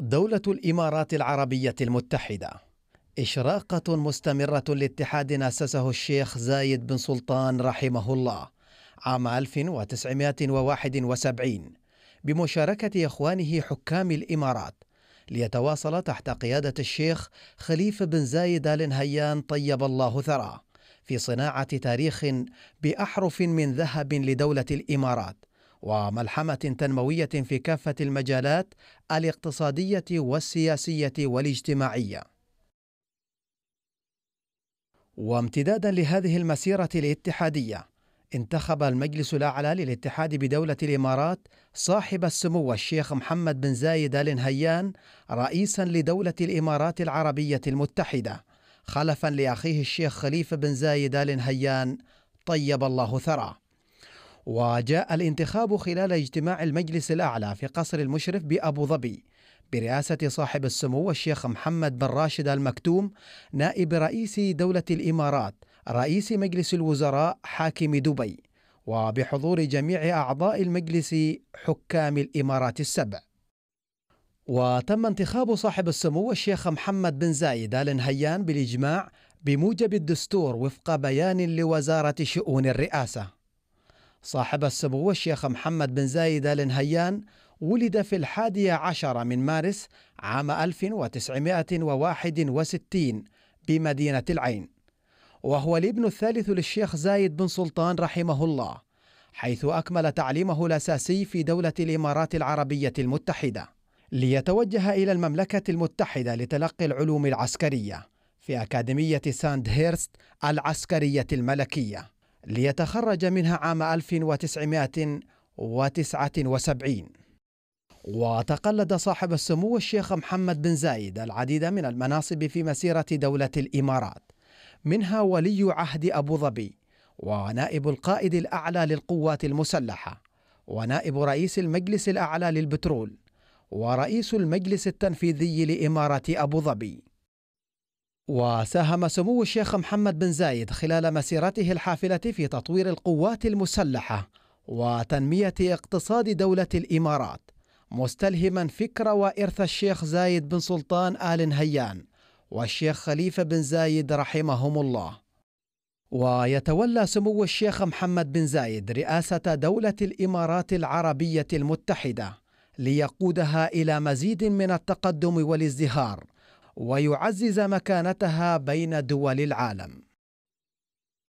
دولة الإمارات العربية المتحدة إشراقة مستمرة لاتحاد أسسه الشيخ زايد بن سلطان رحمه الله عام 1971 بمشاركة إخوانه حكام الإمارات ليتواصل تحت قيادة الشيخ خليفة بن زايد آل نهيان طيب الله ثراه في صناعة تاريخ بأحرف من ذهب لدولة الإمارات وملحمه تنمويه في كافه المجالات الاقتصاديه والسياسيه والاجتماعيه وامتدادا لهذه المسيره الاتحاديه انتخب المجلس الاعلى للاتحاد بدوله الامارات صاحب السمو الشيخ محمد بن زايد ال نهيان رئيسا لدوله الامارات العربيه المتحده خلفا لاخيه الشيخ خليفه بن زايد ال نهيان طيب الله ثراه وجاء الانتخاب خلال اجتماع المجلس الأعلى في قصر المشرف بأبو ظبي برئاسة صاحب السمو الشيخ محمد بن راشد المكتوم نائب رئيس دولة الإمارات رئيس مجلس الوزراء حاكم دبي وبحضور جميع أعضاء المجلس حكام الإمارات السبع وتم انتخاب صاحب السمو الشيخ محمد بن زايد آل نهيان بالإجماع بموجب الدستور وفق بيان لوزارة شؤون الرئاسة صاحب السمو الشيخ محمد بن زايد آل نهيان ولد في الحادية عشر من مارس عام 1961 بمدينة العين وهو الابن الثالث للشيخ زايد بن سلطان رحمه الله حيث أكمل تعليمه الأساسي في دولة الإمارات العربية المتحدة ليتوجه إلى المملكة المتحدة لتلقي العلوم العسكرية في أكاديمية ساند هيرست العسكرية الملكية ليتخرج منها عام 1979 وتقلد صاحب السمو الشيخ محمد بن زايد العديد من المناصب في مسيرة دولة الإمارات منها ولي عهد أبو ظبي ونائب القائد الأعلى للقوات المسلحة ونائب رئيس المجلس الأعلى للبترول ورئيس المجلس التنفيذي لإمارة أبو ظبي وساهم سمو الشيخ محمد بن زايد خلال مسيرته الحافلة في تطوير القوات المسلحة وتنمية اقتصاد دولة الإمارات مستلهما فكر وإرث الشيخ زايد بن سلطان آل نهيان والشيخ خليفة بن زايد رحمهم الله ويتولى سمو الشيخ محمد بن زايد رئاسة دولة الإمارات العربية المتحدة ليقودها إلى مزيد من التقدم والازدهار ويعزز مكانتها بين دول العالم